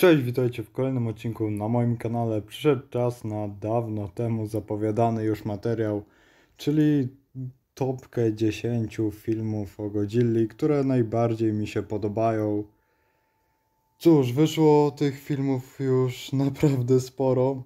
Cześć, witajcie w kolejnym odcinku na moim kanale. Przyszedł czas na dawno temu zapowiadany już materiał, czyli topkę 10 filmów o Godzilli, które najbardziej mi się podobają. Cóż, wyszło tych filmów już naprawdę sporo,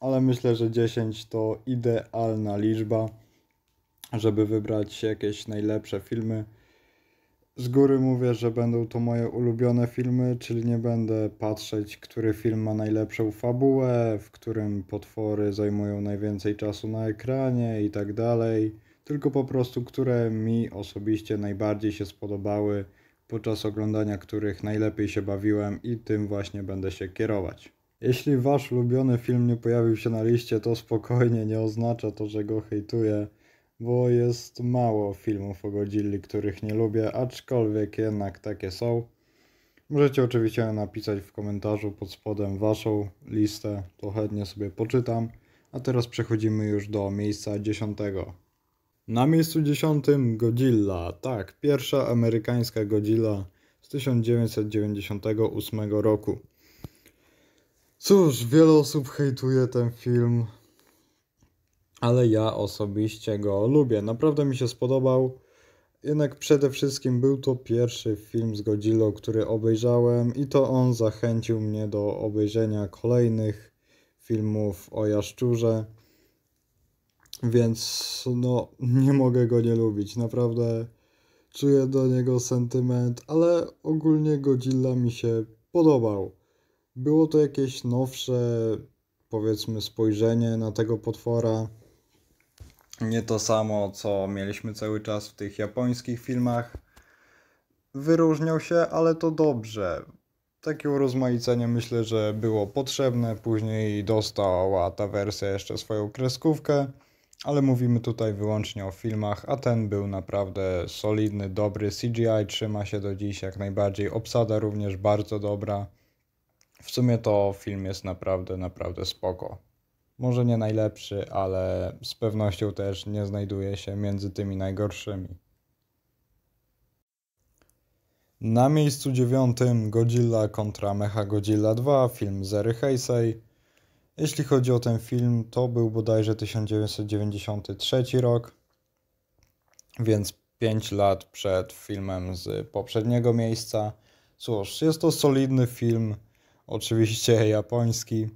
ale myślę, że 10 to idealna liczba, żeby wybrać jakieś najlepsze filmy z góry mówię, że będą to moje ulubione filmy, czyli nie będę patrzeć, który film ma najlepszą fabułę, w którym potwory zajmują najwięcej czasu na ekranie i tak dalej, tylko po prostu, które mi osobiście najbardziej się spodobały, podczas oglądania których najlepiej się bawiłem i tym właśnie będę się kierować. Jeśli wasz ulubiony film nie pojawił się na liście, to spokojnie nie oznacza to, że go hejtuję bo jest mało filmów o Godzilli, których nie lubię, aczkolwiek jednak takie są. Możecie oczywiście napisać w komentarzu pod spodem waszą listę, to chętnie sobie poczytam. A teraz przechodzimy już do miejsca dziesiątego. Na miejscu dziesiątym Godzilla, tak, pierwsza amerykańska Godzilla z 1998 roku. Cóż, wiele osób hejtuje ten film, ale ja osobiście go lubię. Naprawdę mi się spodobał. Jednak przede wszystkim był to pierwszy film z Godzilla, który obejrzałem i to on zachęcił mnie do obejrzenia kolejnych filmów o jaszczurze. Więc no, nie mogę go nie lubić. Naprawdę czuję do niego sentyment, ale ogólnie Godzilla mi się podobał. Było to jakieś nowsze, powiedzmy, spojrzenie na tego potwora nie to samo, co mieliśmy cały czas w tych japońskich filmach. Wyróżniał się, ale to dobrze. Takie urozmaicenie myślę, że było potrzebne. Później dostała ta wersja jeszcze swoją kreskówkę, ale mówimy tutaj wyłącznie o filmach, a ten był naprawdę solidny, dobry. CGI trzyma się do dziś jak najbardziej. Obsada również bardzo dobra. W sumie to film jest naprawdę, naprawdę spoko może nie najlepszy, ale z pewnością też nie znajduje się między tymi najgorszymi. Na miejscu dziewiątym Godzilla kontra Mecha Godzilla 2, film Zery Heisei. Jeśli chodzi o ten film, to był bodajże 1993 rok, więc 5 lat przed filmem z poprzedniego miejsca. Cóż, jest to solidny film, oczywiście japoński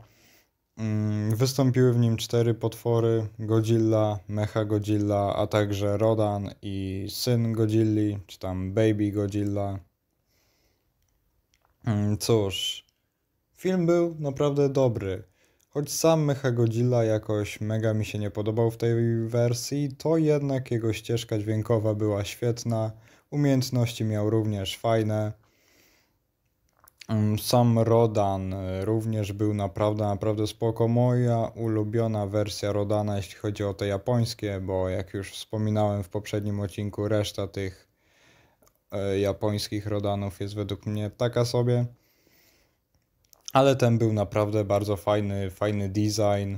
Mm, wystąpiły w nim cztery potwory: Godzilla, Mecha Godzilla, a także Rodan i syn Godzilli, czy tam Baby Godzilla. Mm, cóż, film był naprawdę dobry. Choć sam Mecha Godzilla jakoś mega mi się nie podobał w tej wersji, to jednak jego ścieżka dźwiękowa była świetna, umiejętności miał również fajne. Mm, sam Rodan y, również był naprawdę, naprawdę spoko. Moja ulubiona wersja Rodana, jeśli chodzi o te japońskie, bo jak już wspominałem w poprzednim odcinku, reszta tych y, japońskich Rodanów jest według mnie taka sobie. Ale ten był naprawdę bardzo fajny, fajny design.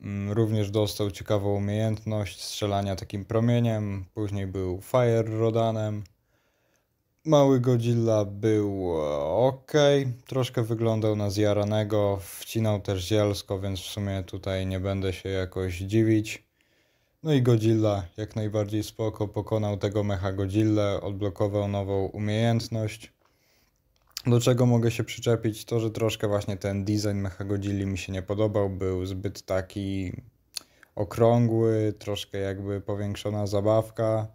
Mm, również dostał ciekawą umiejętność strzelania takim promieniem. Później był Fire Rodanem. Mały Godzilla był e, ok, troszkę wyglądał na zjaranego, wcinał też zielsko, więc w sumie tutaj nie będę się jakoś dziwić. No i Godzilla jak najbardziej spoko pokonał tego mecha Godzilla, odblokował nową umiejętność. Do czego mogę się przyczepić, to że troszkę właśnie ten design mecha Godzilli mi się nie podobał, był zbyt taki okrągły, troszkę jakby powiększona zabawka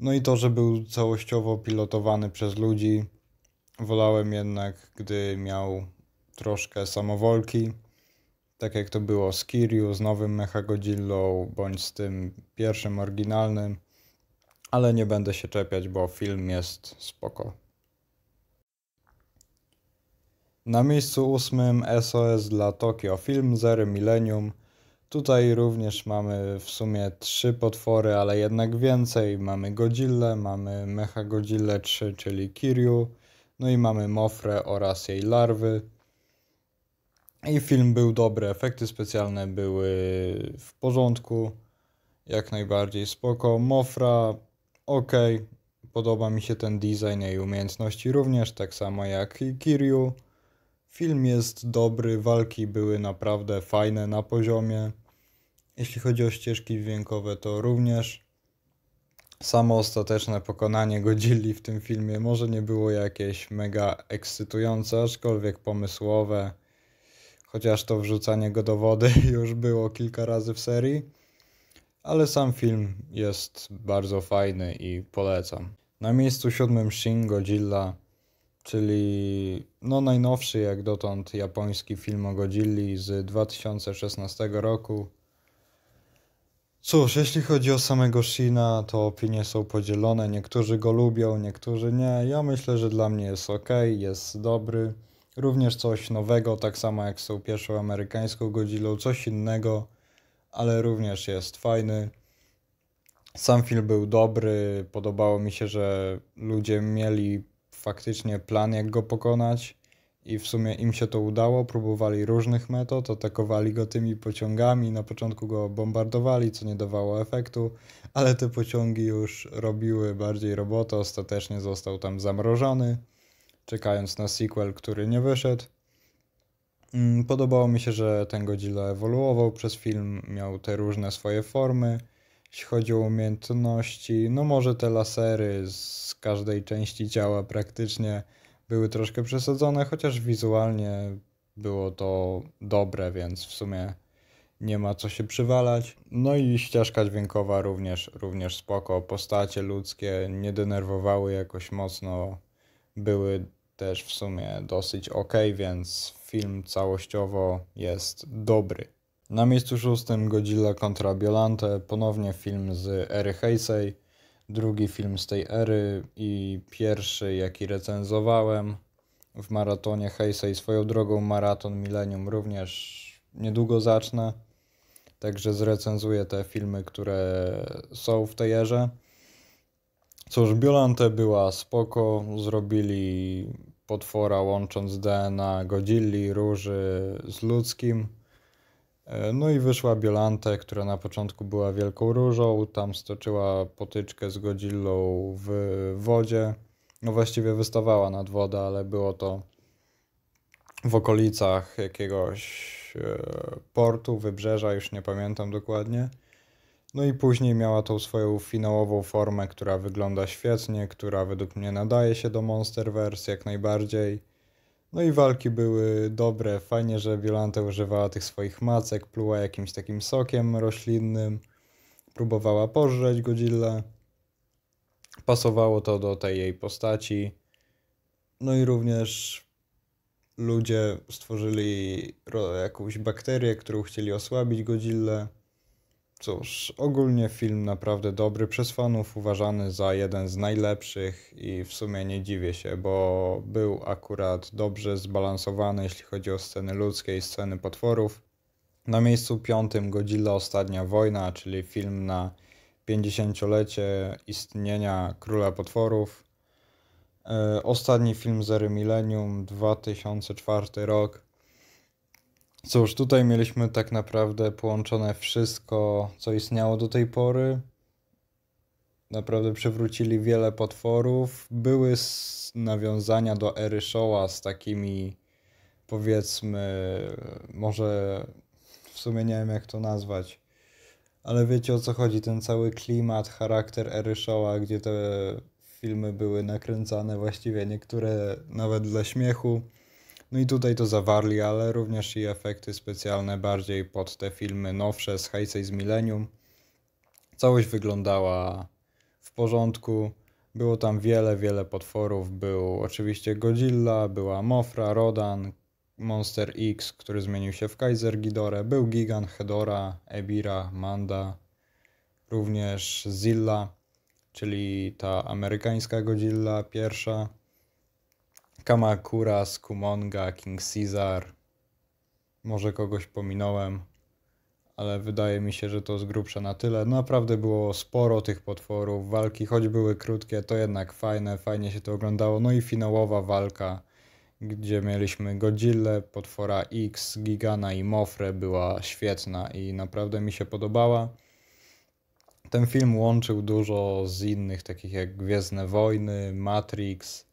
no i to, że był całościowo pilotowany przez ludzi. Wolałem jednak, gdy miał troszkę samowolki, tak jak to było z Kiryu, z nowym Mechagodzillą, bądź z tym pierwszym oryginalnym, ale nie będę się czepiać, bo film jest spoko. Na miejscu ósmym SOS dla Tokio, film Zero Millennium – Tutaj również mamy w sumie trzy potwory, ale jednak więcej. Mamy Godzilla, mamy Mecha Godzilla 3, czyli Kiryu, no i mamy Mofrę oraz jej larwy. I film był dobry, efekty specjalne były w porządku, jak najbardziej spoko. Mofra, ok, podoba mi się ten design i umiejętności również, tak samo jak i Kiryu. Film jest dobry, walki były naprawdę fajne na poziomie. Jeśli chodzi o ścieżki dźwiękowe, to również samo ostateczne pokonanie Godzilli w tym filmie może nie było jakieś mega ekscytujące, aczkolwiek pomysłowe, chociaż to wrzucanie go do wody już było kilka razy w serii. Ale sam film jest bardzo fajny i polecam. Na miejscu siódmym Shin Godzilla czyli no najnowszy jak dotąd japoński film o Godzilli z 2016 roku. Cóż, jeśli chodzi o samego Shina, to opinie są podzielone. Niektórzy go lubią, niektórzy nie. Ja myślę, że dla mnie jest ok, jest dobry. Również coś nowego, tak samo jak z tą pierwszą amerykańską Godzillą, coś innego, ale również jest fajny. Sam film był dobry, podobało mi się, że ludzie mieli faktycznie plan, jak go pokonać. I w sumie im się to udało, próbowali różnych metod, atakowali go tymi pociągami, na początku go bombardowali, co nie dawało efektu, ale te pociągi już robiły bardziej robotę, ostatecznie został tam zamrożony, czekając na sequel, który nie wyszedł. Mm, podobało mi się, że ten Godzilla ewoluował przez film, miał te różne swoje formy, jeśli chodzi o umiejętności, no może te lasery z każdej części ciała praktycznie były troszkę przesadzone, chociaż wizualnie było to dobre, więc w sumie nie ma co się przywalać. No i ścieżka dźwiękowa również, również spoko. Postacie ludzkie nie denerwowały jakoś mocno, były też w sumie dosyć ok, więc film całościowo jest dobry. Na miejscu szóstym Godzilla kontra Biolante, ponownie film z ery Heisei, drugi film z tej ery i pierwszy jaki recenzowałem w maratonie Heisei. Swoją drogą maraton Millennium również niedługo zacznę, także zrecenzuję te filmy, które są w tej erze. Cóż, Biolante była spoko, zrobili potwora łącząc DNA Godzilli, Róży z ludzkim E, no i wyszła Biolante, która na początku była wielką różą, tam stoczyła potyczkę z Godzillą w wodzie. No właściwie wystawała nad wodę, ale było to w okolicach jakiegoś e, portu, wybrzeża, już nie pamiętam dokładnie. No i później miała tą swoją finałową formę, która wygląda świetnie, która według mnie nadaje się do Monsterverse jak najbardziej. No i walki były dobre. Fajnie, że Violanta używała tych swoich macek, pluła jakimś takim sokiem roślinnym, próbowała pożreć Godzilla. Pasowało to do tej jej postaci. No i również ludzie stworzyli jakąś bakterię, którą chcieli osłabić Godzilla. Cóż, ogólnie film naprawdę dobry przez fanów, uważany za jeden z najlepszych i w sumie nie dziwię się, bo był akurat dobrze zbalansowany, jeśli chodzi o sceny ludzkie i sceny potworów. Na miejscu piątym Godzilla Ostatnia Wojna, czyli film na 50-lecie istnienia Króla Potworów. E, ostatni film Zery Millennium, 2004 rok. Cóż, tutaj mieliśmy tak naprawdę połączone wszystko, co istniało do tej pory. Naprawdę przywrócili wiele potworów. Były nawiązania do ery Showa z takimi, powiedzmy, może w sumie nie wiem jak to nazwać, ale wiecie o co chodzi, ten cały klimat, charakter ery Showa, gdzie te filmy były nakręcane właściwie niektóre nawet dla śmiechu. No i tutaj to zawarli, ale również i efekty specjalne bardziej pod te filmy nowsze z Heisei z Millennium. Całość wyglądała w porządku. Było tam wiele, wiele potworów. Był oczywiście Godzilla, była Mofra, Rodan, Monster X, który zmienił się w Kaiser Gidore. Był Gigant, Hedora, Ebira, Manda, również Zilla, czyli ta amerykańska Godzilla pierwsza. Kamakura, Skumonga, King Caesar. Może kogoś pominąłem, ale wydaje mi się, że to z grubsza na tyle. Naprawdę było sporo tych potworów. Walki, choć były krótkie, to jednak fajne, fajnie się to oglądało. No i finałowa walka, gdzie mieliśmy Godzilla, potwora X, Gigana i Mofre, była świetna i naprawdę mi się podobała. Ten film łączył dużo z innych, takich jak Gwiezdne Wojny, Matrix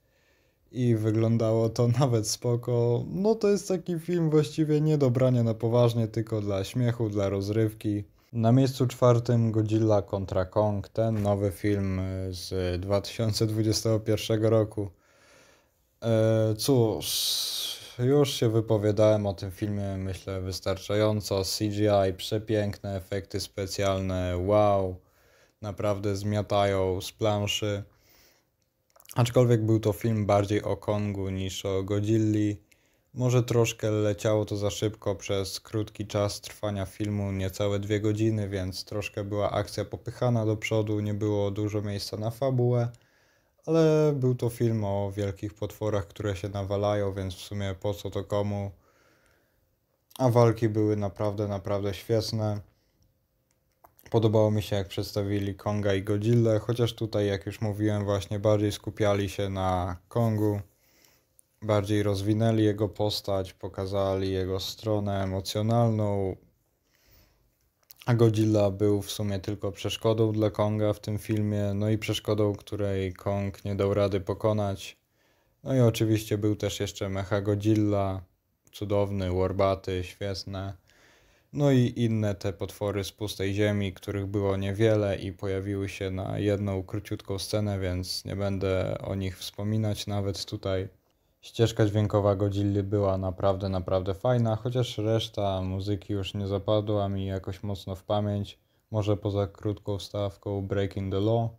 i wyglądało to nawet spoko. No to jest taki film właściwie nie do brania na poważnie, tylko dla śmiechu, dla rozrywki. Na miejscu czwartym Godzilla kontra Kong, ten nowy film e, z 2021 roku. E, cóż, już się wypowiadałem o tym filmie, myślę, wystarczająco. CGI, przepiękne efekty specjalne, wow, naprawdę zmiatają z planszy. Aczkolwiek był to film bardziej o Kongu niż o Godzilli. Może troszkę leciało to za szybko przez krótki czas trwania filmu, niecałe dwie godziny, więc troszkę była akcja popychana do przodu, nie było dużo miejsca na fabułę, ale był to film o wielkich potworach, które się nawalają, więc w sumie po co to komu. A walki były naprawdę, naprawdę świetne. Podobało mi się, jak przedstawili Konga i Godzilla, chociaż tutaj, jak już mówiłem, właśnie bardziej skupiali się na Kongu, bardziej rozwinęli jego postać, pokazali jego stronę emocjonalną, a Godzilla był w sumie tylko przeszkodą dla Konga w tym filmie, no i przeszkodą, której Kong nie dał rady pokonać. No i oczywiście był też jeszcze Mecha Godzilla, cudowny, warbaty, świetne. No i inne te potwory z pustej ziemi, których było niewiele i pojawiły się na jedną króciutką scenę, więc nie będę o nich wspominać nawet tutaj. Ścieżka dźwiękowa Godzilla była naprawdę, naprawdę fajna, chociaż reszta muzyki już nie zapadła mi jakoś mocno w pamięć. Może poza krótką wstawką Breaking the Law,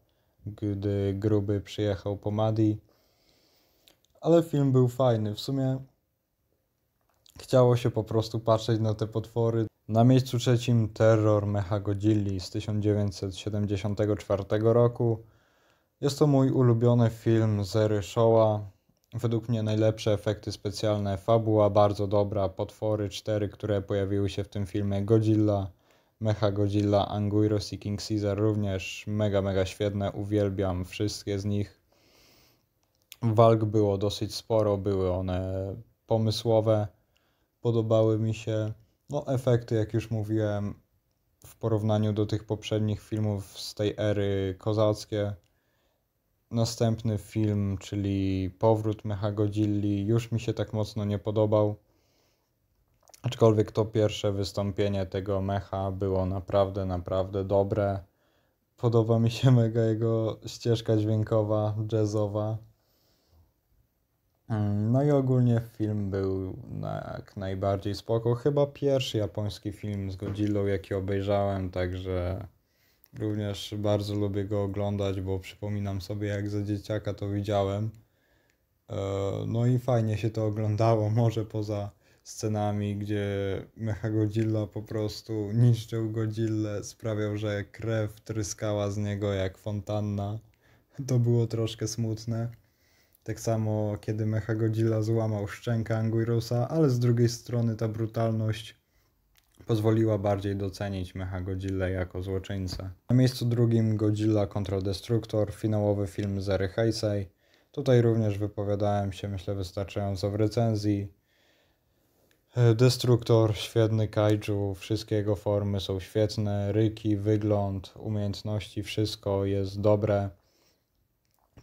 gdy gruby przyjechał po Madi. Ale film był fajny. W sumie chciało się po prostu patrzeć na te potwory. Na miejscu trzecim Terror Mecha Godzilli z 1974 roku. Jest to mój ulubiony film Zery Showa. Według mnie najlepsze efekty specjalne, fabuła bardzo dobra, potwory cztery, które pojawiły się w tym filmie, Godzilla, Mecha Godzilla, Anguiros i King Caesar również mega, mega świetne, uwielbiam wszystkie z nich. Walk było dosyć sporo, były one pomysłowe, podobały mi się. No, efekty, jak już mówiłem, w porównaniu do tych poprzednich filmów z tej ery kozackie. Następny film, czyli Powrót Godzilli, już mi się tak mocno nie podobał. Aczkolwiek to pierwsze wystąpienie tego mecha było naprawdę, naprawdę dobre. Podoba mi się mega jego ścieżka dźwiękowa, jazzowa. Mm, no i ogólnie film był jak najbardziej spoko. Chyba pierwszy japoński film z Godzilla, jaki obejrzałem, także również bardzo lubię go oglądać, bo przypominam sobie jak za dzieciaka to widziałem. E, no i fajnie się to oglądało, może poza scenami, gdzie Mecha Godzilla po prostu niszczył Godzillę, sprawiał, że krew tryskała z niego jak fontanna. To było troszkę smutne. Tak samo kiedy Mecha Godzilla złamał szczękę Anguirusa, ale z drugiej strony ta brutalność pozwoliła bardziej docenić Mecha Godzilla jako złoczyńcę. Na miejscu drugim Godzilla Control Destructor, finałowy film Zary Heisei. Tutaj również wypowiadałem się, myślę, wystarczająco w recenzji. Destruktor, świetny kaiju, wszystkie jego formy są świetne, ryki, wygląd, umiejętności, wszystko jest dobre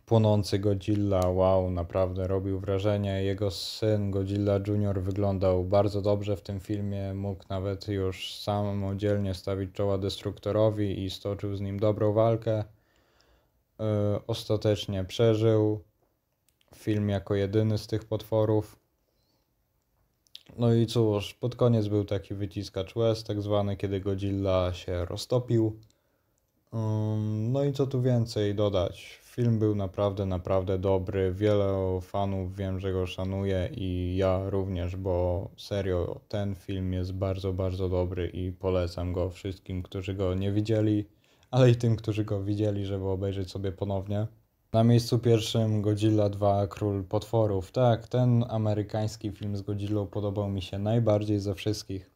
płonący Godzilla, wow, naprawdę robił wrażenie. Jego syn Godzilla Junior wyglądał bardzo dobrze w tym filmie, mógł nawet już samodzielnie stawić czoła destruktorowi i stoczył z nim dobrą walkę. Yy, ostatecznie przeżył film jako jedyny z tych potworów. No i cóż, pod koniec był taki wyciskacz łez, tak zwany, kiedy Godzilla się roztopił. No i co tu więcej dodać? Film był naprawdę, naprawdę dobry. Wiele fanów wiem, że go szanuje i ja również, bo serio, ten film jest bardzo, bardzo dobry i polecam go wszystkim, którzy go nie widzieli, ale i tym, którzy go widzieli, żeby obejrzeć sobie ponownie. Na miejscu pierwszym Godzilla 2 Król Potworów. Tak, ten amerykański film z Godzillą podobał mi się najbardziej ze wszystkich.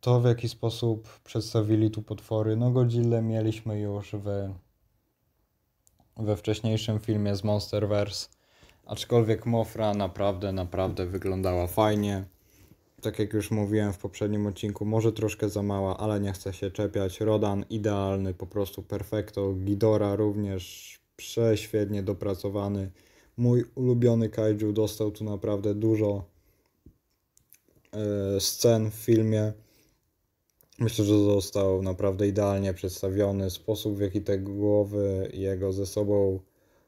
To w jaki sposób przedstawili tu potwory, no Godzilla mieliśmy już w we wcześniejszym filmie z Monsterverse. Aczkolwiek Mofra naprawdę, naprawdę wyglądała fajnie. Tak jak już mówiłem w poprzednim odcinku, może troszkę za mała, ale nie chcę się czepiać. Rodan idealny, po prostu perfekto. Gidora również prześwietnie dopracowany. Mój ulubiony kaiju dostał tu naprawdę dużo e, scen w filmie. Myślę, że został naprawdę idealnie przedstawiony sposób, w jaki te głowy jego ze sobą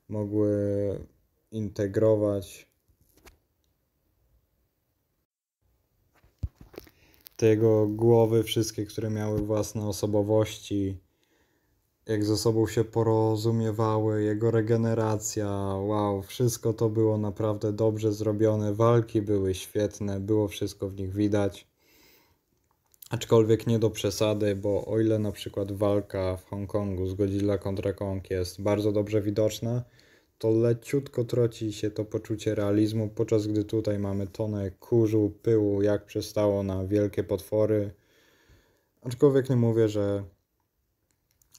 mogły integrować. Te jego głowy, wszystkie, które miały własne osobowości, jak ze sobą się porozumiewały, jego regeneracja, wow, wszystko to było naprawdę dobrze zrobione, walki były świetne, było wszystko w nich widać. Aczkolwiek nie do przesady, bo o ile na przykład walka w Hongkongu z Godzilla kontra Kong jest bardzo dobrze widoczna, to leciutko troci się to poczucie realizmu, podczas gdy tutaj mamy tonę kurzu, pyłu, jak przestało na wielkie potwory. Aczkolwiek nie mówię, że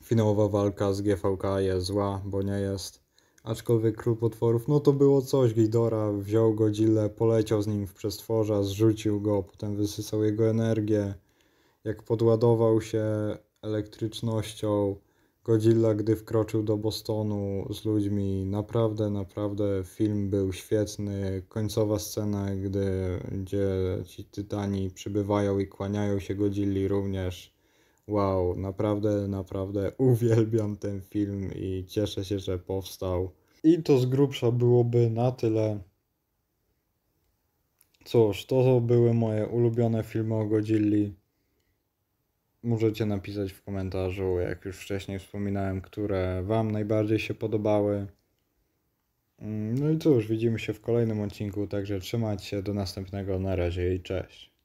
finałowa walka z GVK jest zła, bo nie jest. Aczkolwiek król potworów, no to było coś. Gidora wziął Godzilla, poleciał z nim w przestworza, zrzucił go, potem wysysał jego energię jak podładował się elektrycznością Godzilla, gdy wkroczył do Bostonu z ludźmi. Naprawdę, naprawdę film był świetny. Końcowa scena, gdy, gdzie ci tytani przybywają i kłaniają się Godzilli również. Wow, naprawdę, naprawdę uwielbiam ten film i cieszę się, że powstał. I to z grubsza byłoby na tyle. Cóż, to były moje ulubione filmy o Godzilli. Możecie napisać w komentarzu, jak już wcześniej wspominałem, które Wam najbardziej się podobały. Mm, no i cóż, widzimy się w kolejnym odcinku, także trzymajcie się, do następnego, na razie i cześć.